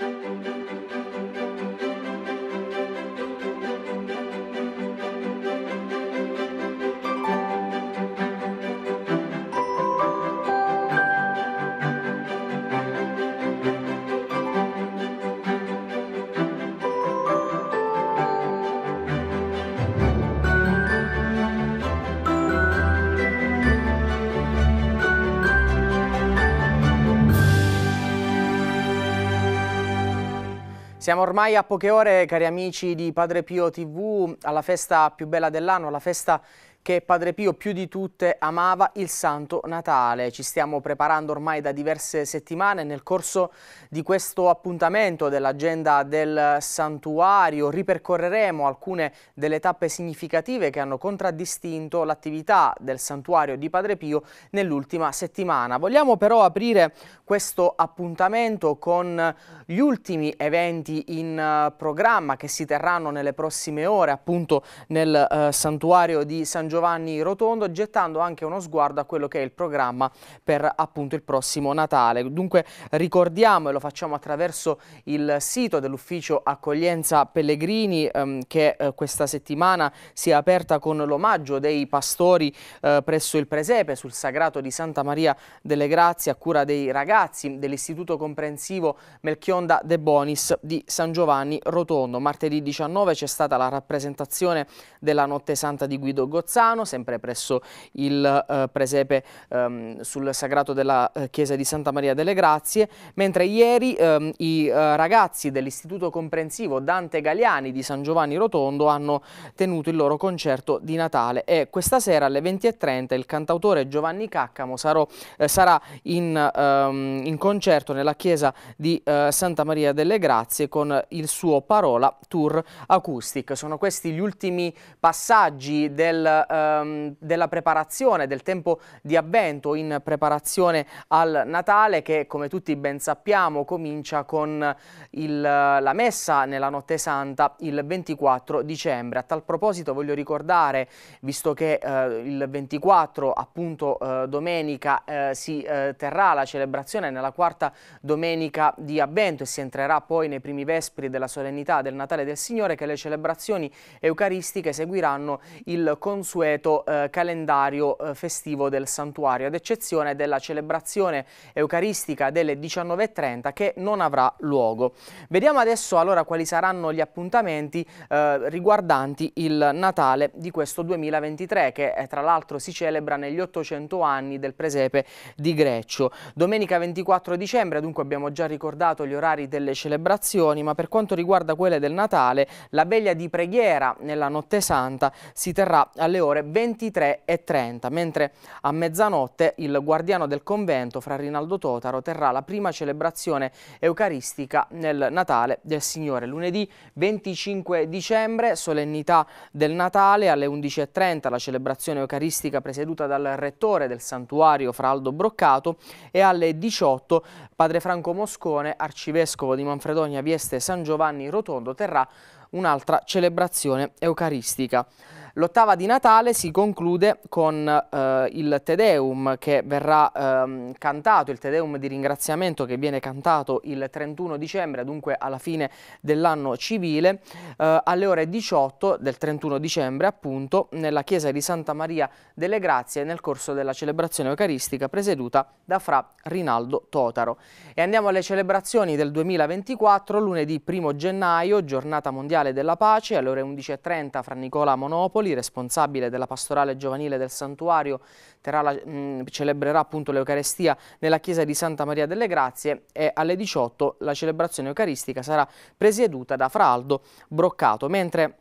Música Siamo ormai a poche ore, cari amici di Padre Pio TV, alla festa più bella dell'anno, alla festa che Padre Pio più di tutte amava il Santo Natale. Ci stiamo preparando ormai da diverse settimane nel corso di questo appuntamento dell'agenda del santuario. Ripercorreremo alcune delle tappe significative che hanno contraddistinto l'attività del santuario di Padre Pio nell'ultima settimana. Vogliamo però aprire questo appuntamento con gli ultimi eventi in eh, programma che si terranno nelle prossime ore appunto nel eh, santuario di San Giovanni Giovanni Rotondo, gettando anche uno sguardo a quello che è il programma per appunto il prossimo Natale. Dunque ricordiamo e lo facciamo attraverso il sito dell'ufficio accoglienza Pellegrini ehm, che eh, questa settimana si è aperta con l'omaggio dei pastori eh, presso il presepe sul sagrato di Santa Maria delle Grazie a cura dei ragazzi dell'istituto comprensivo Melchionda De Bonis di San Giovanni Rotondo. Martedì 19 c'è stata la rappresentazione della Notte Santa di Guido Gozzani Bolzano, sempre presso il eh, presepe ehm, sul sagrato della eh, chiesa di Santa Maria delle Grazie, mentre ieri ehm, i eh, ragazzi dell'istituto comprensivo Dante Galiani di San Giovanni Rotondo hanno tenuto il loro concerto di Natale e questa sera alle 20.30 il cantautore Giovanni Caccamo sarò, eh, sarà in, ehm, in, concerto nella chiesa di eh, Santa Maria delle Grazie con il suo Parola Tour Acoustic. Sono questi gli ultimi passaggi del ehm, della preparazione, del tempo di avvento in preparazione al Natale che come tutti ben sappiamo comincia con il, la messa nella notte santa il 24 dicembre. A tal proposito voglio ricordare, visto che eh, il 24 appunto eh, domenica eh, si eh, terrà la celebrazione nella quarta domenica di avvento e si entrerà poi nei primi vespri della solennità del Natale del Signore che le celebrazioni eucaristiche seguiranno il consueto consueto eh, calendario eh, festivo del santuario, ad eccezione della celebrazione eucaristica delle 19.30 che non avrà luogo. Vediamo adesso allora quali saranno gli appuntamenti eh, riguardanti il Natale di questo 2023 che eh, tra l'altro si celebra negli 800 anni del presepe di Greccio. Domenica 24 dicembre dunque abbiamo già ricordato gli orari delle celebrazioni ma per quanto riguarda quelle del Natale la veglia di preghiera nella notte santa si terrà alle ore ore 23.30, mentre a mezzanotte il guardiano del convento, fra Rinaldo Totaro, terrà la prima celebrazione eucaristica nel Natale del Signore. Lunedì 25 dicembre, solennità del Natale, alle 11.30 la celebrazione eucaristica presieduta dal rettore del santuario Fra Aldo Broccato e alle 18 padre Franco Moscone, arcivescovo di Manfredonia Vieste San Giovanni Rotondo, terrà un'altra celebrazione eucaristica. L'ottava di Natale si conclude con eh, il Te Deum che verrà eh, cantato, il Te Deum di ringraziamento che viene cantato il 31 dicembre, dunque alla fine dell'anno civile, eh, alle ore 18 del 31 dicembre appunto nella chiesa di Santa Maria delle Grazie nel corso della celebrazione eucaristica presieduta da Fra Rinaldo Totaro. E andiamo alle celebrazioni del 2024, lunedì 1 gennaio, giornata mondiale della pace, alle ore 11.30 fra Nicola Monopoli Napoli, responsabile della pastorale giovanile del santuario, la, mh, celebrerà appunto l'Eucarestia nella chiesa di Santa Maria delle Grazie e alle 18 la celebrazione eucaristica sarà presieduta da Fraldo Broccato, mentre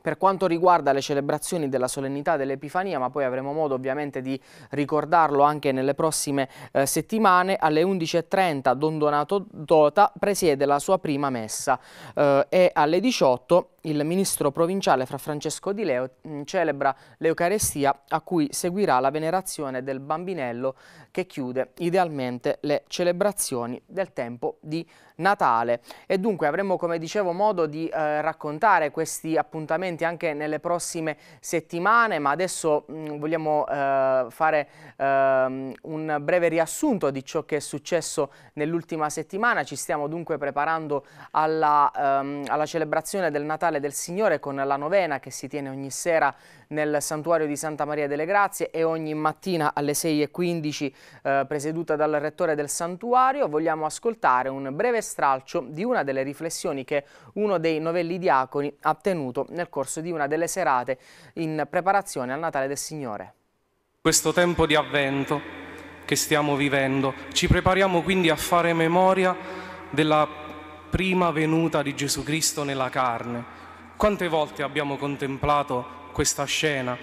per quanto riguarda le celebrazioni della solennità dell'Epifania, ma poi avremo modo ovviamente di ricordarlo anche nelle prossime eh, settimane, alle 11.30 Don Donato Dota presiede la sua prima messa eh, e alle 18 il ministro provinciale Fra Francesco Di Leo mh, mm, celebra l'Eucarestia a cui seguirà la venerazione del bambinello che chiude idealmente le celebrazioni del tempo di Epifania. Natale. E dunque avremo, come dicevo, modo di eh, raccontare questi appuntamenti anche nelle prossime settimane, ma adesso mh, mm, vogliamo eh, fare eh, un breve riassunto di ciò che è successo nell'ultima settimana. Ci stiamo dunque preparando alla, ehm, alla celebrazione del Natale del Signore con la novena che si tiene ogni sera nel santuario di Santa Maria delle Grazie e ogni mattina alle 6.15 eh, presieduta dal rettore del santuario. Vogliamo ascoltare un breve stralcio di una delle riflessioni che uno dei novelli diaconi ha tenuto nel corso di una delle serate in preparazione al Natale del Signore. Questo tempo di avvento che stiamo vivendo, ci prepariamo quindi a fare memoria della prima venuta di Gesù Cristo nella carne. Quante volte abbiamo contemplato questa scena,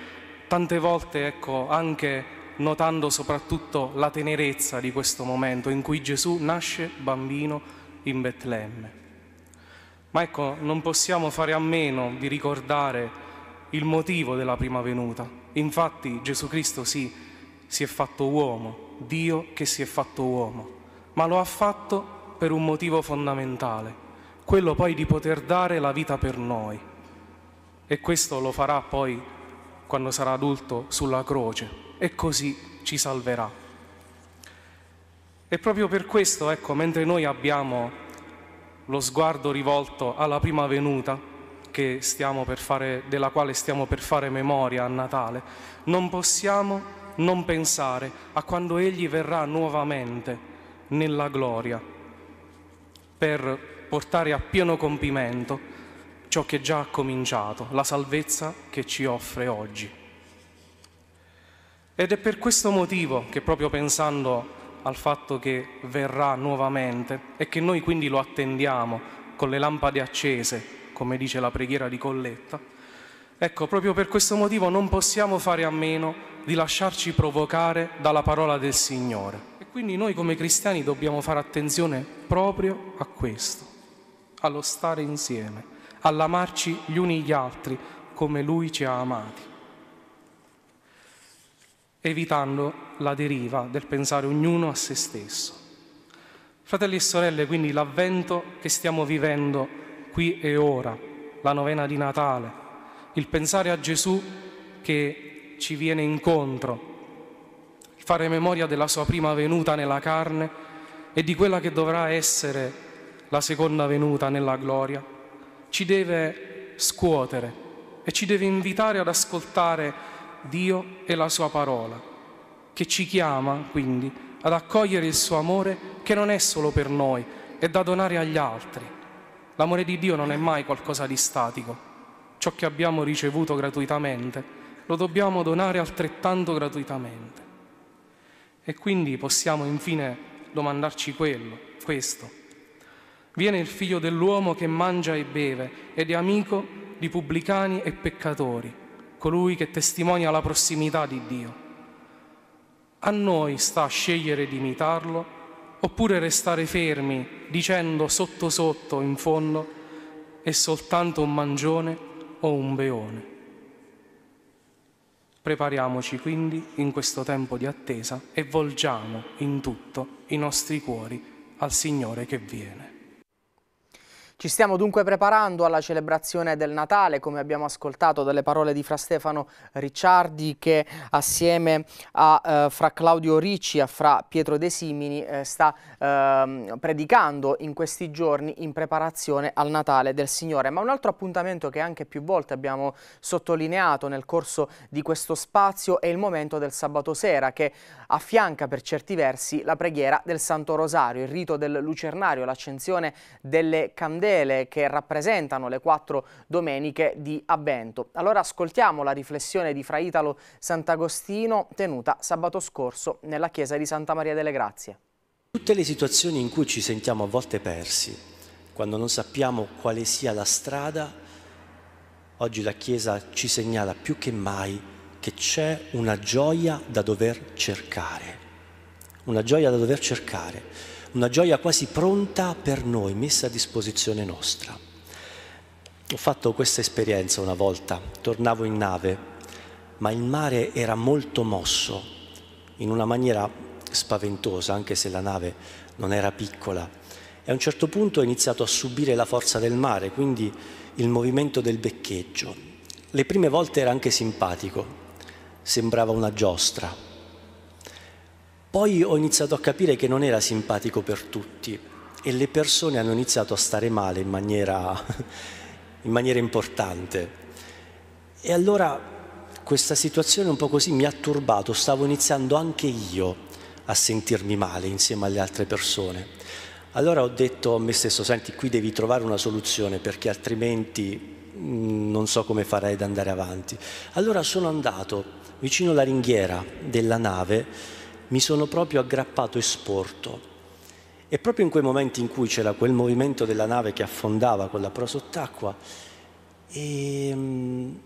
tante volte ecco, anche notando soprattutto la tenerezza di questo momento in cui Gesù nasce bambino in Betlemme. Ma ecco, non possiamo fare a meno di ricordare il motivo della prima venuta. Infatti Gesù Cristo sì, si è fatto uomo, Dio che si è fatto uomo, ma lo ha fatto per un motivo fondamentale, quello poi di poter dare la vita per noi. E questo lo farà poi quando sarà adulto sulla croce e così ci salverà. E proprio per questo, ecco, mentre noi abbiamo lo sguardo rivolto alla prima venuta, fare, della quale stiamo per fare memoria a Natale, non possiamo non pensare a quando Egli verrà nuovamente nella gloria per portare a pieno compimento ciò che già ha cominciato, la salvezza che ci offre oggi. Ed è per questo motivo che proprio pensando al fatto che verrà nuovamente e che noi quindi lo attendiamo con le lampade accese, come dice la preghiera di Colletta, ecco, proprio per questo motivo non possiamo fare a meno di lasciarci provocare dalla parola del Signore. E quindi noi come cristiani dobbiamo fare attenzione proprio a questo, allo stare insieme, all'amarci gli uni gli altri come Lui ci ha amati, evitando la deriva del pensare ognuno a se stesso. Fratelli e sorelle, quindi l'avvento che stiamo vivendo qui e ora, la novena di Natale, il pensare a Gesù che ci viene incontro, il fare memoria della sua prima venuta nella carne e di quella che dovrà essere la seconda venuta nella gloria, ci deve scuotere e ci deve invitare ad ascoltare Dio e la sua parola che ci chiama quindi ad accogliere il suo amore che non è solo per noi, è da donare agli altri. L'amore di Dio non è mai qualcosa di statico. Ciò che abbiamo ricevuto gratuitamente lo dobbiamo donare altrettanto gratuitamente. E quindi possiamo infine domandarci quello, questo. Viene il figlio dell'uomo che mangia e beve ed è amico di pubblicani e peccatori, colui che testimonia la prossimità di Dio. A noi sta scegliere di imitarlo oppure restare fermi dicendo sotto sotto in fondo è soltanto un mangione o un beone. Prepariamoci quindi in questo tempo di attesa e volgiamo in tutto i nostri cuori al Signore che viene. Ci stiamo dunque preparando alla celebrazione del Natale, come abbiamo ascoltato dalle parole di Fra Stefano Ricciardi che assieme a eh, Fra Claudio Ricci e a Fra Pietro De Simini eh, sta eh, predicando in questi giorni in preparazione al Natale del Signore. Ma un altro appuntamento che anche più volte abbiamo sottolineato nel corso di questo spazio è il momento del sabato sera che affianca per certi versi la preghiera del Santo Rosario, il rito del lucernario, l'accensione delle candele candele che rappresentano le quattro domeniche di Avvento. Allora ascoltiamo la riflessione di Fra Italo Sant'Agostino tenuta sabato scorso nella chiesa di Santa Maria delle Grazie. Tutte le situazioni in cui ci sentiamo a volte persi, quando non sappiamo quale sia la strada, oggi la Chiesa ci segnala più che mai che c'è una gioia da dover cercare. Una gioia da dover cercare una gioia quasi pronta per noi, messa a disposizione nostra. Ho fatto questa esperienza una volta, tornavo in nave, ma il mare era molto mosso, in una maniera spaventosa, anche se la nave non era piccola. E a un certo punto ho iniziato a subire la forza del mare, quindi il movimento del beccheggio. Le prime volte era anche simpatico, sembrava una giostra, poi ho iniziato a capire che non era simpatico per tutti e le persone hanno iniziato a stare male in maniera, in maniera importante. E allora questa situazione un po' così mi ha turbato, stavo iniziando anche io a sentirmi male insieme alle altre persone. Allora ho detto a me stesso, senti, qui devi trovare una soluzione perché altrimenti mm, non so come farai ad andare avanti. Allora sono andato vicino alla ringhiera della nave mi sono proprio aggrappato e sporto. E proprio in quei momenti in cui c'era quel movimento della nave che affondava con la proa sott'acqua, e, um,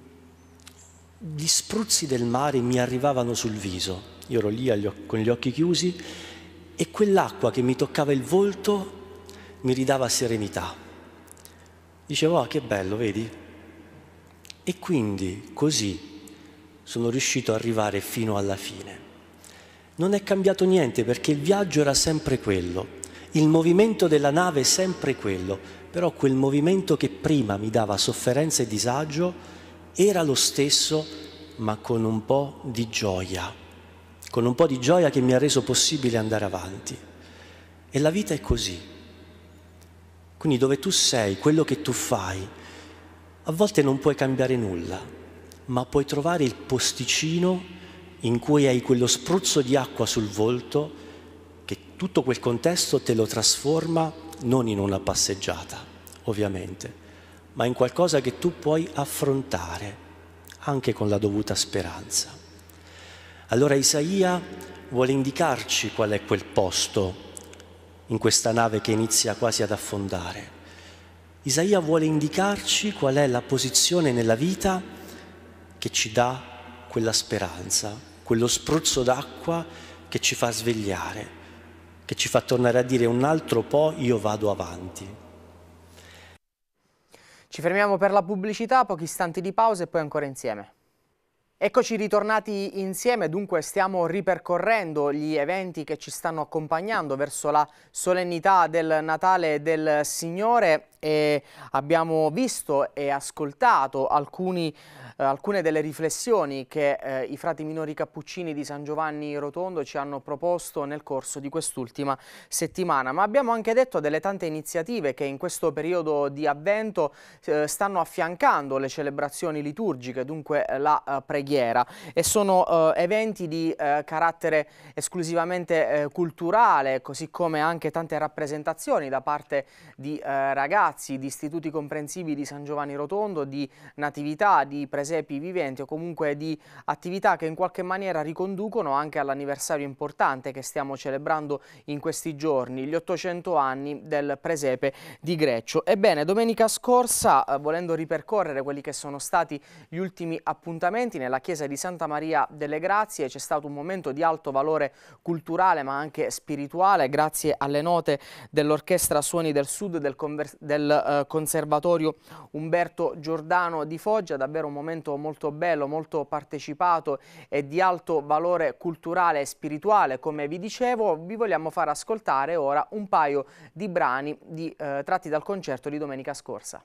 gli spruzzi del mare mi arrivavano sul viso. Io ero lì agli, con gli occhi chiusi e quell'acqua che mi toccava il volto mi ridava serenità. Dicevo, ah, che bello, vedi? E quindi così sono riuscito ad arrivare fino alla fine non è cambiato niente perché il viaggio era sempre quello, il movimento della nave è sempre quello, però quel movimento che prima mi dava sofferenza e disagio era lo stesso ma con un po' di gioia, con un po' di gioia che mi ha reso possibile andare avanti. E la vita è così. Quindi dove tu sei, quello che tu fai, a volte non puoi cambiare nulla, ma puoi trovare il posticino in cui hai quello spruzzo di acqua sul volto che tutto quel contesto te lo trasforma non in una passeggiata, ovviamente, ma in qualcosa che tu puoi affrontare anche con la dovuta speranza. Allora Isaia vuole indicarci qual è quel posto in questa nave che inizia quasi ad affondare. Isaia vuole indicarci qual è la posizione nella vita che ci dà quella speranza, quello spruzzo d'acqua che ci fa svegliare, che ci fa tornare a dire un altro po' io vado avanti. Ci fermiamo per la pubblicità, pochi istanti di pausa e poi ancora insieme. Eccoci ritornati insieme, dunque stiamo ripercorrendo gli eventi che ci stanno accompagnando verso la solennità del Natale del Signore e abbiamo visto e ascoltato alcuni eh, alcune delle riflessioni che eh, i frati minori cappuccini di San Giovanni Rotondo ci hanno proposto nel corso di quest'ultima settimana. Ma abbiamo anche detto delle tante iniziative che in questo periodo di avvento eh, stanno affiancando le celebrazioni liturgiche, dunque eh, la eh, preghiera. E sono eh, eventi di carattere esclusivamente culturale, così come anche tante rappresentazioni da parte di ragazzi, di istituti comprensivi di San Giovanni Rotondo, di natività, di presenza presepi viventi o comunque di attività che in qualche maniera riconducono anche all'anniversario importante che stiamo celebrando in questi giorni, gli 800 anni del presepe di Greccio. Ebbene, domenica scorsa, eh, volendo ripercorrere quelli che sono stati gli ultimi appuntamenti nella chiesa di Santa Maria delle Grazie, c'è stato un momento di alto valore culturale ma anche spirituale grazie alle note dell'Orchestra Suoni del Sud del, del eh, Conservatorio Umberto Giordano di Foggia, davvero un momento evento molto bello, molto partecipato e di alto valore culturale e spirituale, come vi dicevo, vi vogliamo far ascoltare ora un paio di brani di, eh, tratti dal concerto di domenica scorsa.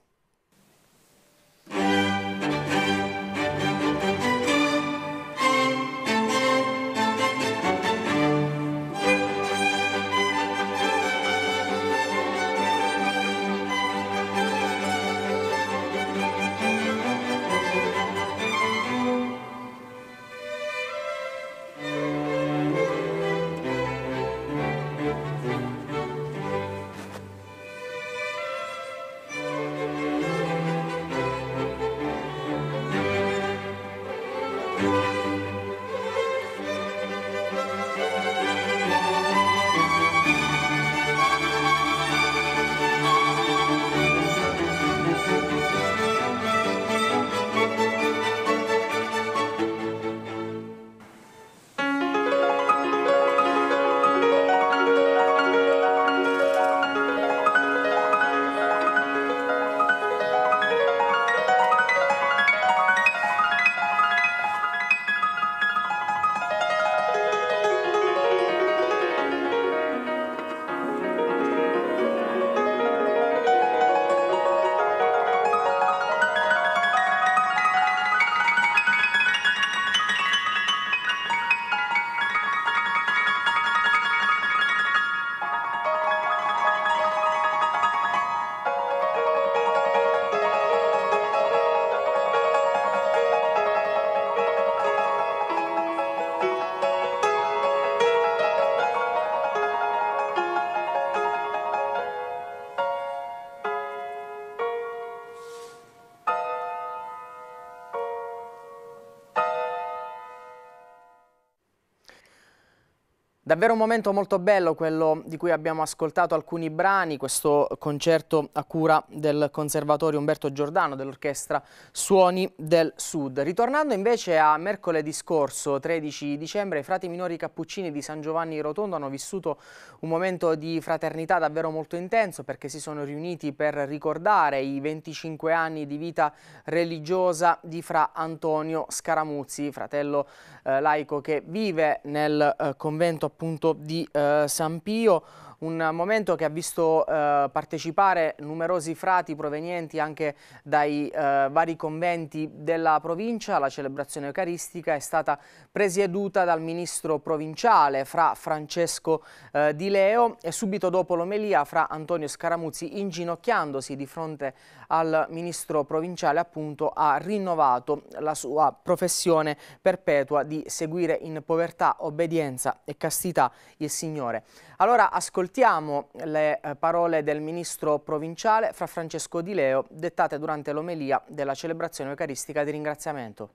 Davvero un momento molto bello quello di cui abbiamo ascoltato alcuni brani, questo concerto a cura del conservatorio Umberto Giordano dell'orchestra Suoni del Sud. Ritornando invece a mercoledì scorso, 13 dicembre, i frati minori cappuccini di San Giovanni Rotondo hanno vissuto un momento di fraternità davvero molto intenso perché si sono riuniti per ricordare i 25 anni di vita religiosa di fra Antonio Scaramuzzi, fratello eh, laico che vive nel eh, convento appunto di eh, San Pio un momento che ha visto eh, partecipare numerosi frati provenienti anche dai eh, vari conventi della provincia. La celebrazione eucaristica è stata presieduta dal ministro provinciale fra Francesco eh, Di Leo e subito dopo l'omelia fra Antonio Scaramuzzi inginocchiandosi di fronte al ministro provinciale appunto ha rinnovato la sua professione perpetua di seguire in povertà, obbedienza e castità il Signore. Allora ascoltiamo Ascoltiamo le eh, parole del ministro provinciale Fra Francesco Di Leo dettate durante l'omelia della celebrazione eucaristica di ringraziamento.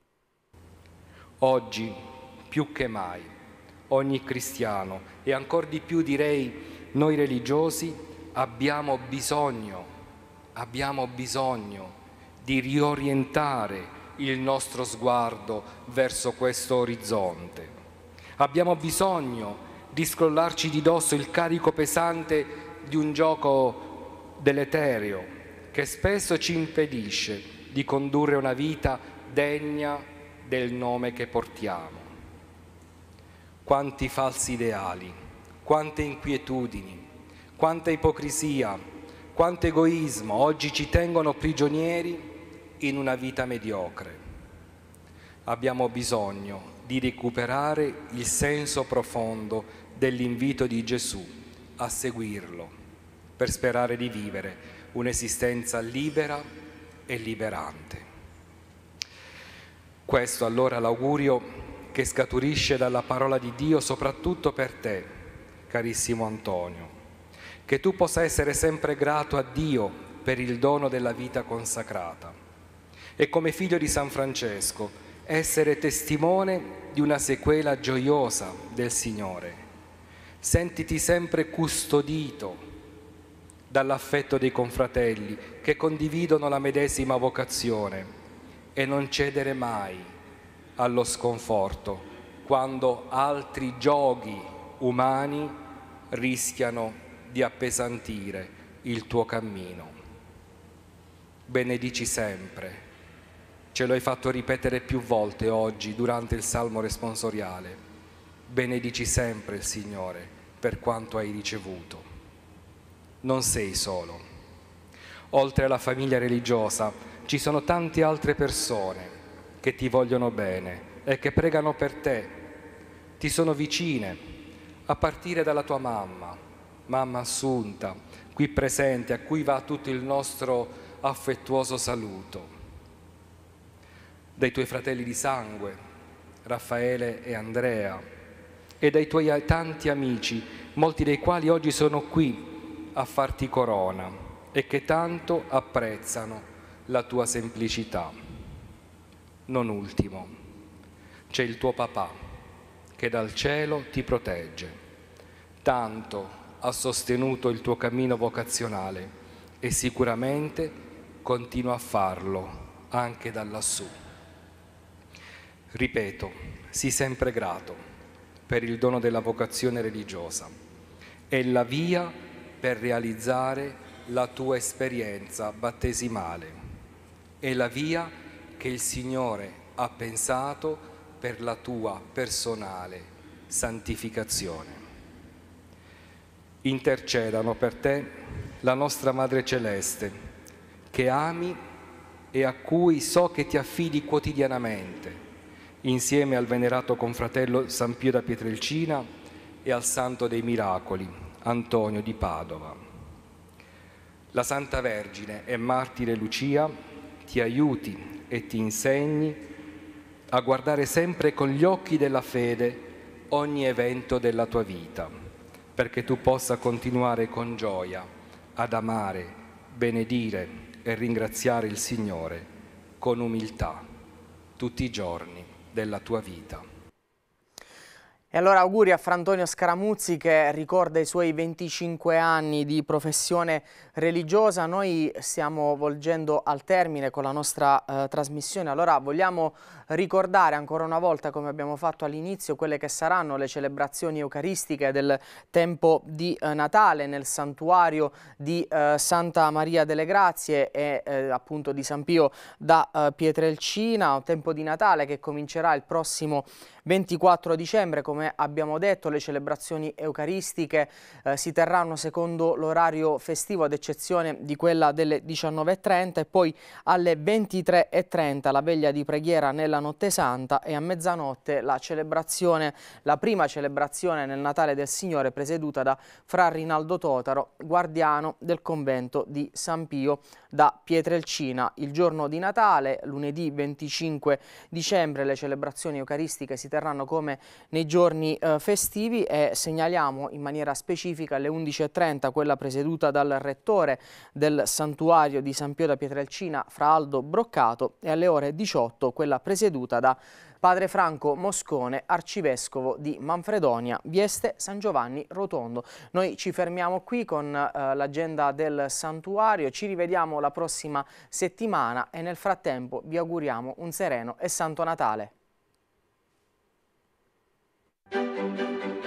Oggi, più che mai, ogni cristiano e ancor di più direi noi religiosi abbiamo bisogno, abbiamo bisogno di riorientare il nostro sguardo verso questo orizzonte. Abbiamo bisogno di scrollarci di dosso il carico pesante di un gioco deleterio che spesso ci impedisce di condurre una vita degna del nome che portiamo. Quanti falsi ideali, quante inquietudini, quanta ipocrisia, quanto egoismo oggi ci tengono prigionieri in una vita mediocre. Abbiamo bisogno di recuperare il senso profondo dell'invito di Gesù a seguirlo per sperare di vivere un'esistenza libera e liberante. Questo allora l'augurio che scaturisce dalla parola di Dio soprattutto per te, carissimo Antonio, che tu possa essere sempre grato a Dio per il dono della vita consacrata e come figlio di San Francesco, essere testimone di una sequela gioiosa del Signore. Sentiti sempre custodito dall'affetto dei confratelli che condividono la medesima vocazione e non cedere mai allo sconforto quando altri giochi umani rischiano di appesantire il tuo cammino. Benedici sempre Ce lo hai fatto ripetere più volte oggi durante il salmo responsoriale. Benedici sempre il Signore per quanto hai ricevuto. Non sei solo. Oltre alla famiglia religiosa ci sono tante altre persone che ti vogliono bene e che pregano per te. Ti sono vicine, a partire dalla tua mamma, mamma Assunta, qui presente, a cui va tutto il nostro affettuoso saluto dai tuoi fratelli di sangue, Raffaele e Andrea, e dai tuoi tanti amici, molti dei quali oggi sono qui a farti corona e che tanto apprezzano la tua semplicità. Non ultimo, c'è il tuo papà che dal cielo ti protegge. Tanto ha sostenuto il tuo cammino vocazionale e sicuramente continua a farlo anche da lassù. Ripeto, sii sempre grato per il dono della vocazione religiosa. È la via per realizzare la tua esperienza battesimale. È la via che il Signore ha pensato per la tua personale santificazione. Intercedano per te la nostra Madre Celeste, che ami e a cui so che ti affidi quotidianamente insieme al venerato confratello San Pio da Pietrelcina e al Santo dei Miracoli, Antonio di Padova. La Santa Vergine e Martire Lucia ti aiuti e ti insegni a guardare sempre con gli occhi della fede ogni evento della tua vita, perché tu possa continuare con gioia ad amare, benedire e ringraziare il Signore con umiltà tutti i giorni della tua vita. E allora auguri a Frantonio Scaramuzzi che ricorda i suoi 25 anni di professione religiosa. Noi stiamo volgendo al termine con la nostra eh, trasmissione, allora vogliamo ricordare ancora una volta, come abbiamo fatto all'inizio, quelle che saranno le celebrazioni eucaristiche del tempo di eh, Natale nel santuario di eh, Santa Maria delle Grazie e eh, appunto di San Pio da eh, Pietrelcina, tempo di Natale che comincerà il prossimo 24 dicembre come come abbiamo detto le celebrazioni eucaristiche eh, si terranno secondo l'orario festivo ad eccezione di quella delle 19.30 e poi alle 23.30 la veglia di preghiera nella notte santa e a mezzanotte la celebrazione, la prima celebrazione nel Natale del Signore presieduta da Fra Rinaldo Totaro, guardiano del convento di San Pio da Pietrelcina. Il giorno di Natale, lunedì 25 dicembre, le celebrazioni eucaristiche si terranno come nei giorni giorni eh, festivi e segnaliamo in maniera specifica alle 11.30 quella presieduta dal rettore del santuario di San Pio da Pietrelcina, Fraaldo Broccato, e alle ore 18 quella presieduta da padre Franco Moscone, arcivescovo di Manfredonia, Vieste San Giovanni Rotondo. Noi ci fermiamo qui con eh, l'agenda del santuario, ci rivediamo la prossima settimana e nel frattempo vi auguriamo un sereno e santo Natale. Música